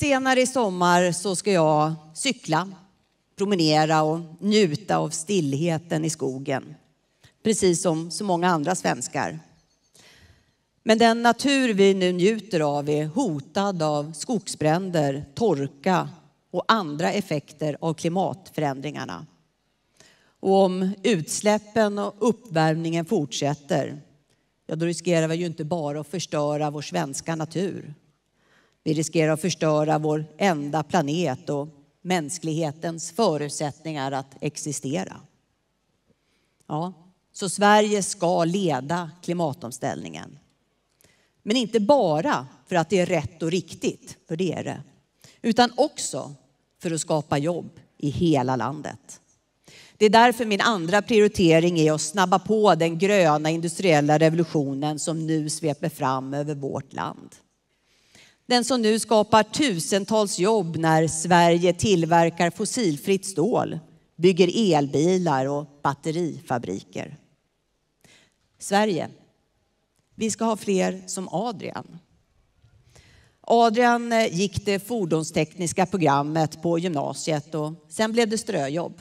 Senare i sommar så ska jag cykla, promenera och njuta av stillheten i skogen. Precis som så många andra svenskar. Men den natur vi nu njuter av är hotad av skogsbränder, torka och andra effekter av klimatförändringarna. Och om utsläppen och uppvärmningen fortsätter, ja då riskerar vi ju inte bara att förstöra vår svenska natur vi riskerar att förstöra vår enda planet och mänsklighetens förutsättningar att existera. Ja, så Sverige ska leda klimatomställningen. Men inte bara för att det är rätt och riktigt, för det är det, utan också för att skapa jobb i hela landet. Det är därför min andra prioritering är att snabba på den gröna industriella revolutionen som nu sveper fram över vårt land. Den som nu skapar tusentals jobb när Sverige tillverkar fossilfritt stål, bygger elbilar och batterifabriker. Sverige. Vi ska ha fler som Adrian. Adrian eh, gick det fordonstekniska programmet på gymnasiet och sen blev det ströjobb.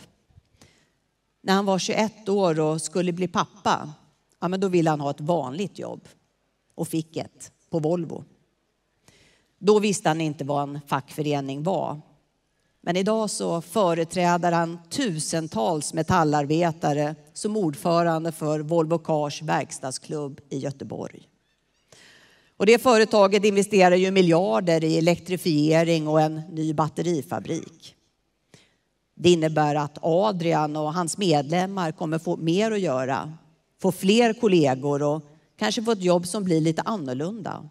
När han var 21 år och skulle bli pappa, ja, men då ville han ha ett vanligt jobb och fick ett på Volvo. Då visste han inte vad en fackförening var. Men idag så företräder han tusentals metallarbetare som ordförande för Volvo Cars verkstadsklubb i Göteborg. Och det företaget investerar ju miljarder i elektrifiering och en ny batterifabrik. Det innebär att Adrian och hans medlemmar kommer få mer att göra, få fler kollegor och kanske få ett jobb som blir lite annorlunda.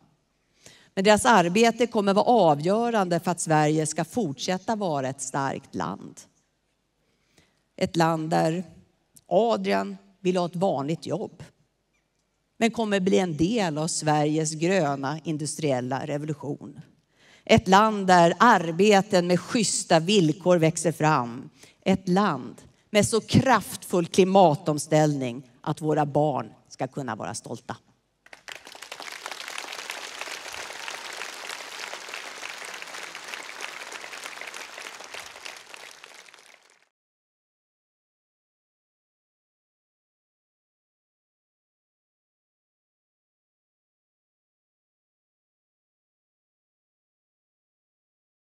Men deras arbete kommer vara avgörande för att Sverige ska fortsätta vara ett starkt land. Ett land där Adrian vill ha ett vanligt jobb men kommer bli en del av Sveriges gröna industriella revolution. Ett land där arbeten med schyssta villkor växer fram. Ett land med så kraftfull klimatomställning att våra barn ska kunna vara stolta.